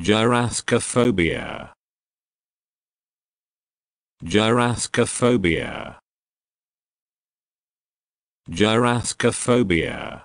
Gyrascophobia. Gyrascophobia. Gyrascophobia.